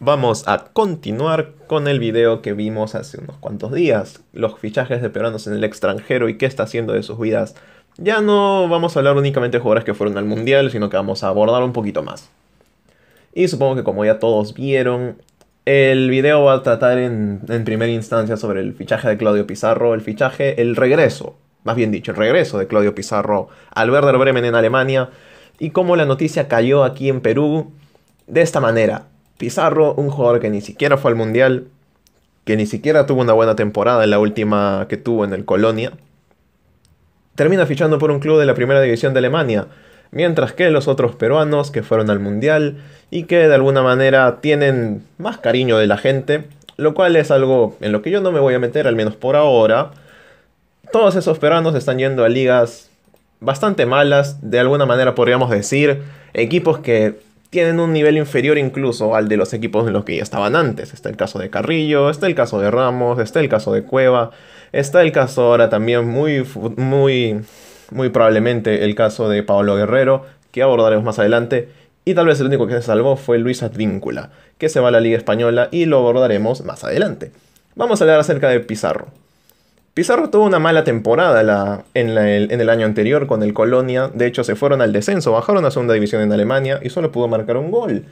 Vamos a continuar con el video que vimos hace unos cuantos días, los fichajes de peruanos en el extranjero y qué está haciendo de sus vidas. Ya no vamos a hablar únicamente de jugadores que fueron al Mundial, sino que vamos a abordar un poquito más. Y supongo que como ya todos vieron, el video va a tratar en, en primera instancia sobre el fichaje de Claudio Pizarro, el fichaje, el regreso, más bien dicho, el regreso de Claudio Pizarro al Werder Bremen en Alemania y cómo la noticia cayó aquí en Perú de esta manera Pizarro, un jugador que ni siquiera fue al Mundial, que ni siquiera tuvo una buena temporada, en la última que tuvo en el Colonia, termina fichando por un club de la primera división de Alemania, mientras que los otros peruanos que fueron al Mundial y que de alguna manera tienen más cariño de la gente, lo cual es algo en lo que yo no me voy a meter, al menos por ahora, todos esos peruanos están yendo a ligas bastante malas, de alguna manera podríamos decir, equipos que tienen un nivel inferior incluso al de los equipos en los que ya estaban antes. Está el caso de Carrillo, está el caso de Ramos, está el caso de Cueva, está el caso ahora también muy, muy, muy probablemente el caso de Pablo Guerrero, que abordaremos más adelante. Y tal vez el único que se salvó fue Luis Advíncula, que se va a la Liga Española y lo abordaremos más adelante. Vamos a hablar acerca de Pizarro. Pizarro tuvo una mala temporada en, el, año anterior con el Colonia. De hecho, se fueron al descenso, bajaron a segunda división en Alemania y solo pudo marcar un gol.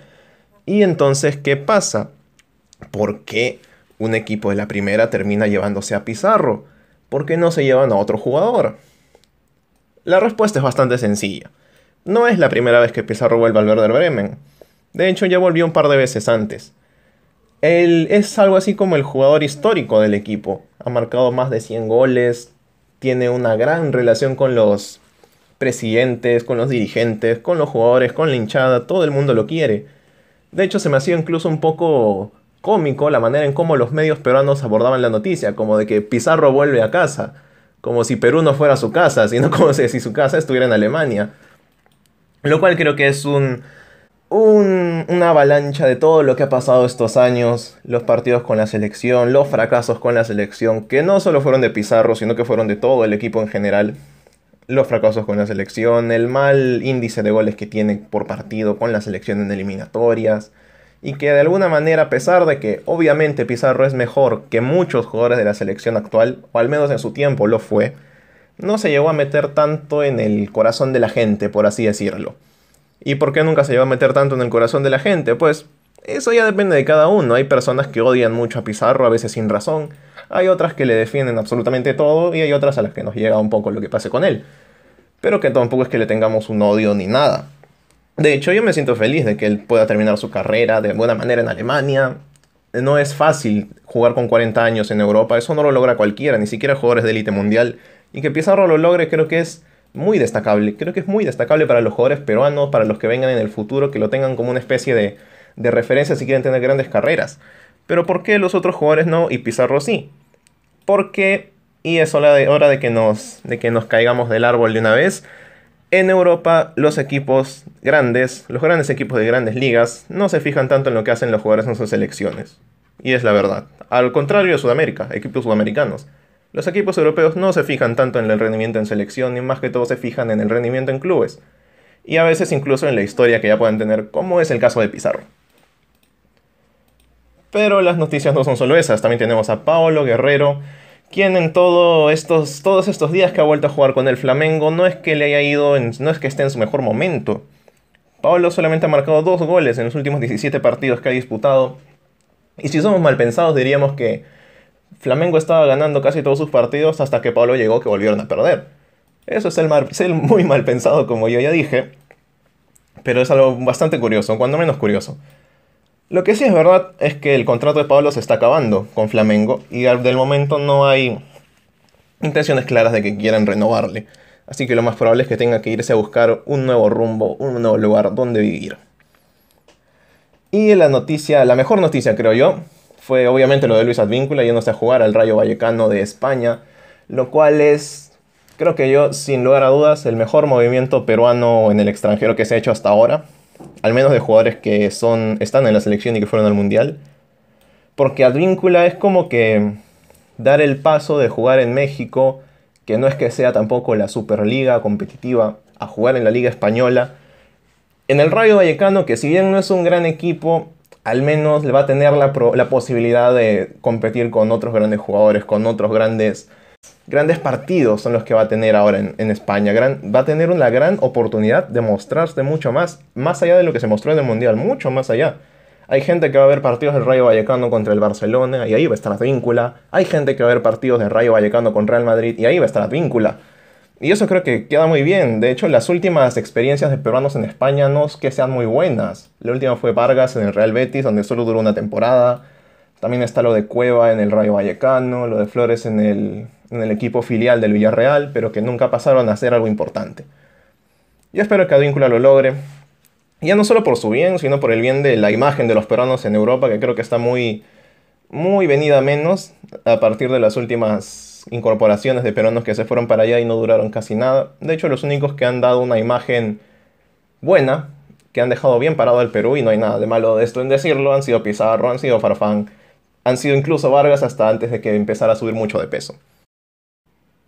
Y entonces, ¿qué pasa? ¿Por qué un equipo de la primera termina llevándose a Pizarro? ¿Por qué no se llevan a otro jugador? La respuesta es bastante sencilla. No es la primera vez que Pizarro vuelve al Werder Bremen. De hecho, ya volvió un par de veces antes. Él es algo así como el jugador histórico del equipo ha marcado más de 100 goles, tiene una gran relación con los presidentes, con los dirigentes, con los jugadores, con la hinchada, todo el mundo lo quiere. De hecho, se me hacía incluso un poco cómico la manera en cómo los medios peruanos abordaban la noticia, como de que Pizarro vuelve a casa, como si Perú no fuera su casa, sino como si su casa estuviera en Alemania. Lo cual creo que es un una avalancha de todo lo que ha pasado estos años, los partidos con la selección, los fracasos con la selección, que no solo fueron de Pizarro, sino que fueron de todo el equipo en general. Los fracasos con la selección, el mal índice de goles que tiene por partido con la selección en eliminatorias, y que de alguna manera, a pesar de que obviamente Pizarro es mejor que muchos jugadores de la selección actual, o al menos en su tiempo lo fue, no se llegó a meter tanto en el corazón de la gente, por así decirlo. ¿Y por qué nunca se lleva a meter tanto en el corazón de la gente? Pues eso ya depende de cada uno. Hay personas que odian mucho a Pizarro, a veces sin razón. Hay otras que le defienden absolutamente todo y hay otras a las que nos llega un poco lo que pase con él. Pero que tampoco es que le tengamos un odio ni nada. De hecho, yo me siento feliz de que él pueda terminar su carrera de buena manera en Alemania. No es fácil jugar con 40 años en Europa, eso no lo logra cualquiera, ni siquiera jugadores de élite mundial. Y que Pizarro lo logre creo que es muy destacable. Creo que es muy destacable para los jugadores peruanos, para los que vengan en el futuro, que lo tengan como una especie de, referencia si quieren tener grandes carreras. Pero ¿por qué los otros jugadores no y Pizarro sí? Porque, y es hora de, que, nos, de que nos caigamos del árbol de una vez, en Europa los equipos grandes, los grandes equipos de grandes ligas, no se fijan tanto en lo que hacen los jugadores en sus selecciones. Y es la verdad. Al contrario de Sudamérica, equipos sudamericanos. Los equipos europeos no se fijan tanto en el rendimiento en selección, ni más que todo se fijan en el rendimiento en clubes, y a veces incluso en la historia que ya puedan tener, como es el caso de Pizarro. Pero las noticias no son solo esas, también tenemos a Paolo Guerrero, quien en estos, todos estos días que ha vuelto a jugar con el Flamengo no es que le haya ido, no es que esté en su mejor momento. Paolo solamente ha marcado dos goles en los últimos 17 partidos que ha disputado, y si somos mal pensados diríamos que Flamengo estaba ganando casi todos sus partidos hasta que Pablo llegó que volvieron a perder. Eso es el muy mal pensado, como yo ya dije, pero es algo bastante curioso, cuando menos curioso. Lo que sí es verdad es que el contrato de Pablo se está acabando con Flamengo y del momento no hay intenciones claras de que quieran renovarle. Así que lo más probable es que tenga que irse a buscar un nuevo rumbo, un nuevo lugar donde vivir. Y la noticia, la mejor noticia creo yo, fue obviamente lo de Luis Advíncula yéndose a jugar al Rayo Vallecano de España, lo cual es, creo que yo, sin lugar a dudas, el mejor movimiento peruano en el extranjero que se ha hecho hasta ahora, al menos de jugadores que son, están en la selección y que fueron al Mundial, porque Advíncula es como que dar el paso de jugar en México, que no es que sea tampoco la Superliga competitiva, a jugar en la Liga Española, en el Rayo Vallecano, que si bien no es un gran equipo, al menos le va a tener la, posibilidad de competir con otros grandes jugadores, con otros grandes, grandes partidos son los que va a tener ahora en, España. va a tener una gran oportunidad de mostrarse mucho más, más allá de lo que se mostró en el Mundial, mucho más allá. Hay gente que va a ver partidos del Rayo Vallecano contra el Barcelona y ahí va a estar la víncula. Hay gente que va a ver partidos del Rayo Vallecano contra el Real Madrid y ahí va a estar la víncula. Y eso creo que queda muy bien. De hecho, las últimas experiencias de peruanos en España no es que sean muy buenas. La última fue Vargas en el Real Betis, donde solo duró una temporada. También está lo de Cueva en el Rayo Vallecano, lo de Flores en el, equipo filial del Villarreal, pero que nunca pasaron a ser algo importante. Yo espero que Advíncula lo logre. Ya no solo por su bien, sino por el bien de la imagen de los peruanos en Europa, que creo que está muy, muy venida menos a partir de las últimas incorporaciones de peruanos que se fueron para allá y no duraron casi nada. De hecho, los únicos que han dado una imagen buena, que han dejado bien parado al Perú, y no hay nada de malo de esto en decirlo, han sido Pizarro, han sido Farfán, han sido incluso Vargas hasta antes de que empezara a subir mucho de peso.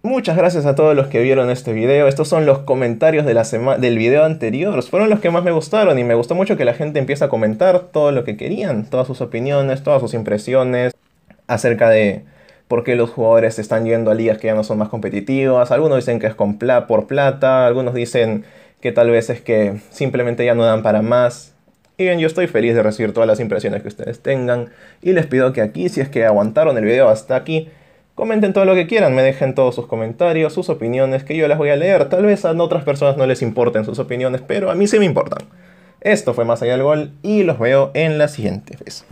Muchas gracias a todos los que vieron este video. Estos son los comentarios de la del video anterior. Fueron los que más me gustaron y me gustó mucho que la gente empiece a comentar todo lo que querían, todas sus opiniones, todas sus impresiones acerca de por qué los jugadores están yendo a ligas que ya no son más competitivas. Algunos dicen que es con por plata, algunos dicen que tal vez es que simplemente ya no dan para más. Y bien, yo estoy feliz de recibir todas las impresiones que ustedes tengan. Y les pido que aquí, si es que aguantaron el video hasta aquí, comenten todo lo que quieran. Me dejen todos sus comentarios, sus opiniones, que yo las voy a leer. Tal vez a otras personas no les importen sus opiniones, pero a mí sí me importan. Esto fue Más Allá del Gol y los veo en la siguiente vez.